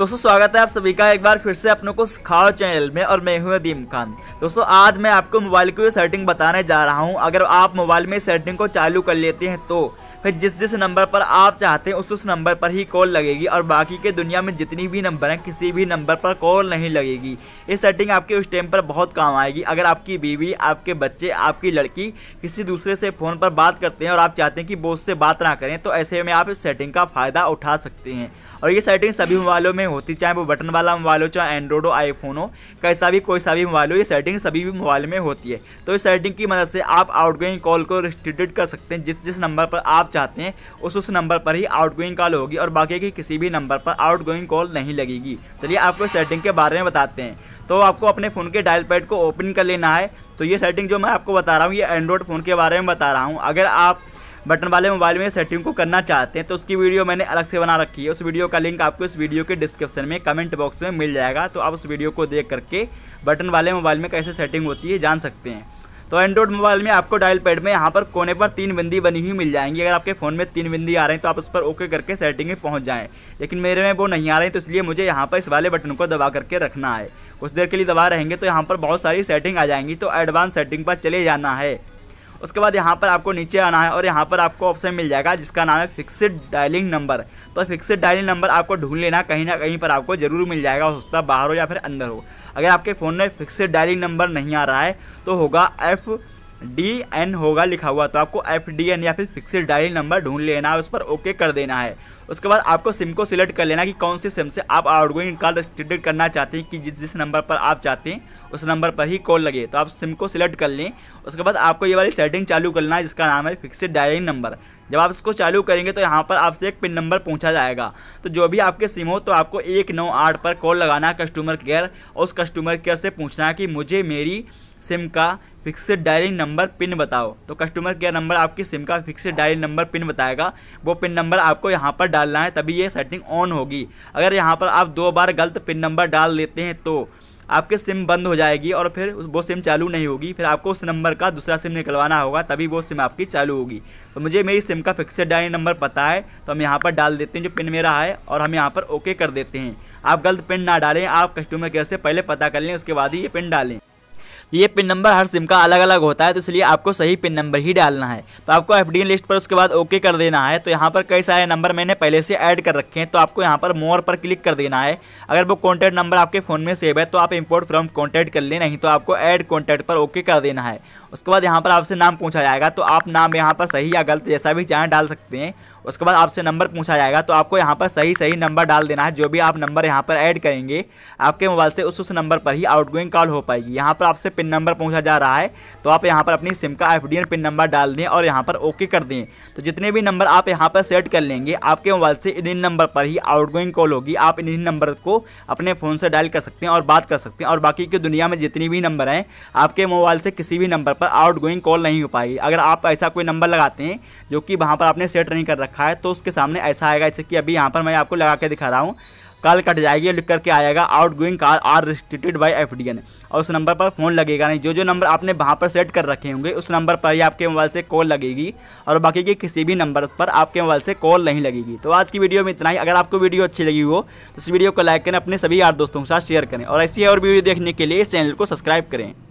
दोस्तों स्वागत है आप सभी का एक बार फिर से अपनों को सिखाओ चैनल में और मैं हूं अदीम खान दोस्तों आज मैं आपको मोबाइल की सेटिंग बताने जा रहा हूं अगर आप मोबाइल में सेटिंग को चालू कर लेते हैं तो फिर जिस जिस नंबर पर आप चाहते हैं उस उस नंबर पर ही कॉल लगेगी और बाकी के दुनिया में जितनी भी नंबर हैं किसी भी नंबर पर कॉल नहीं लगेगी ये सेटिंग आपके उस टाइम पर बहुत काम आएगी अगर आपकी बीवी आपके बच्चे आपकी लड़की किसी दूसरे से फ़ोन पर बात करते हैं और आप चाहते हैं कि वो उससे बात ना करें तो ऐसे में आप इस सेटिंग का फ़ायदा उठा सकते हैं और ये सेटिंग सभी मोबाइलों में होती चाहे वो बटन वाला मोबाइल हो चाहे एंड्रॉइड हो आईफोन हो कैसा भी कोई सा भी मोबाइल हो ये सेटिंग सभी भी मोबाइल में होती है तो इस सेटिंग की मदद से आप आउटगोइंग कॉल को रिस्ट्रिक्टेड कर सकते हैं जिस जिस नंबर पर आप चाहते हैं उस उस नंबर पर ही आउटगोइंग कॉल होगी और बाकी के किसी भी नंबर पर आउटगोइंग कॉल नहीं लगेगी चलिए आपको सेटिंग के बारे में बताते हैं तो आपको अपने फ़ोन के डायल पैड को ओपन कर लेना है तो ये सेटिंग जो मैं आपको बता रहा हूँ ये एंड्रॉयड फ़ोन के बारे में बता रहा हूँ अगर आप बटन वाले मोबाइल में सेटिंग को करना चाहते हैं तो उसकी वीडियो मैंने अलग से बना रखी है उस वीडियो का लिंक आपको इस वीडियो के डिस्क्रिप्शन में कमेंट बॉक्स में मिल जाएगा तो आप उस वीडियो को देख करके बटन वाले मोबाइल में कैसे सेटिंग होती है जान सकते हैं तो एंड्रॉइड मोबाइल में आपको डायल पैड में यहाँ पर कोने पर तीन बिंदी बनी हुई मिल जाएंगी अगर आपके फ़ोन में तीन बिंदी आ रहे हैं तो आप उस पर ओके करके सेटिंग में पहुँच जाएँ लेकिन मेरे में वो नहीं आ हैं तो इसलिए मुझे यहाँ पर इस वाले बटन को दबा करके रखना है कुछ देर के लिए दबा रहेंगे तो यहाँ पर बहुत सारी सेटिंग आ जाएंगी तो एडवांस सेटिंग पर चले जाना है उसके बाद यहाँ पर आपको नीचे आना है और यहाँ पर आपको ऑप्शन मिल जाएगा जिसका नाम है फिक्सड डायलिंग नंबर तो फिक्सड डायलिंग नंबर आपको ढूंढ लेना कहीं ना कहीं पर आपको जरूर मिल जाएगा हो सकता बाहर हो या फिर अंदर हो अगर आपके फ़ोन में फिक्सड डायलिंग नंबर नहीं आ रहा है तो होगा एफ़ डी एन होगा लिखा हुआ तो आपको एफ डी एन या फिर फिक्सड डायलिंग नंबर ढूंढ लेना है उस पर ओके कर देना है उसके बाद आपको सिम को सिलेक्ट कर लेना कि कौन सी सिम से आप आउटगोइंग कॉल रिस्ट्रिक्टेड करना चाहते हैं कि जिस जिस नंबर पर आप चाहते हैं उस नंबर पर ही कॉल लगे तो आप सिम को सिलेक्ट कर लें उसके बाद आपको ये वाली सेटिंग चालू करना है जिसका नाम है फिक्सड डायलिंग नंबर जब आप इसको चालू करेंगे तो यहाँ पर आपसे एक पिन नंबर पूछा जाएगा तो जो भी आपके सिम हो तो आपको एक नौ आठ पर कॉल लगाना है कस्टमर केयर और उस कस्टमर केयर से पूछना है कि मुझे मेरी सिम का फिक्सड डायलिंग नंबर पिन बताओ तो कस्टमर केयर नंबर आपकी सिम का फिक्सड डायलिंग नंबर पिन बताएगा वो पिन नंबर आपको यहाँ पर डालना है तभी ये सेटिंग ऑन होगी अगर यहाँ पर आप दो बार गलत पिन नंबर डाल लेते हैं तो आपके सिम बंद हो जाएगी और फिर वो सिम चालू नहीं होगी फिर आपको उस नंबर का दूसरा सिम निकलवाना होगा तभी वो सिम आपकी चालू होगी तो मुझे मेरी सिम का फिक्सड डाइन नंबर पता है तो हम यहाँ पर डाल देते हैं जो पिन मेरा है और हम यहाँ पर ओके कर देते हैं आप गलत पिन ना डालें आप कस्टमर केयर से पहले पता कर लें उसके बाद ही ये पिन डालें ये पिन नंबर हर सिम का अलग अलग होता है तो इसलिए आपको सही पिन नंबर ही डालना है तो आपको एफ लिस्ट पर उसके बाद ओके कर देना है तो यहाँ पर कई सारे नंबर मैंने पहले से ऐड कर रखे हैं तो आपको यहाँ पर मोर पर क्लिक कर देना है अगर वो कॉन्टैक्ट नंबर आपके फ़ोन में सेव है तो आप इम्पोर्ट फ्रॉम कॉन्टैक्ट कर लें नहीं तो आपको ऐड कॉन्टैक्ट पर ओके कर देना है उसके बाद यहाँ पर आपसे नाम पूछा जाएगा तो आप नाम यहाँ पर सही या गलत जैसा भी चाहें डाल सकते हैं उसके बाद आपसे नंबर पूछा जाएगा तो आपको यहाँ पर सही सही नंबर डाल देना है जो भी आप नंबर यहाँ पर ऐड करेंगे आपके मोबाइल से उस उस नंबर पर ही आउटगोइंग कॉल हो पाएगी यहाँ पर आपसे पिन नंबर पूछा जा रहा है तो आप यहाँ पर अपनी सिम का एफ पिन नंबर डाल दें और यहाँ पर ओके कर दें तो जितने भी नंबर आप यहाँ पर सेट कर लेंगे आपके मोबाइल से इन नंबर पर ही आउट कॉल होगी आप इन्हीं नंबर को अपने फ़ोन से डायल कर सकते हैं और बात कर सकते हैं और बाकी की दुनिया में जितनी भी नंबर हैं आपके मोबाइल से किसी भी नंबर पर आउट गोइंग कॉल नहीं हो पाएगी अगर आप ऐसा कोई नंबर लगाते हैं जो कि वहाँ पर आपने सेट नहीं कर रखा है तो उसके सामने ऐसा आएगा जैसे कि अभी यहाँ पर मैं आपको लगा के दिखा रहा हूँ कॉल कट जाएगी लिख करके आएगा outgoing call are restricted by F D N और उस नंबर पर फ़ोन लगेगा नहीं जो जो नंबर आपने वहाँ पर सेट कर रखे होंगे उस नंबर पर ही आपके मोबाइल से कॉल लगेगी और बाकी के किसी भी नंबर पर आपके मोबाइल से कॉल नहीं लगेगी तो आज की वीडियो में इतना ही अगर आपको वीडियो अच्छी लगी हो तो इस वीडियो को लाइक करें अपने सभी यार दोस्तों के साथ शेयर करें और ऐसी और वीडियो देखने के लिए इस चैनल को सब्सक्राइब करें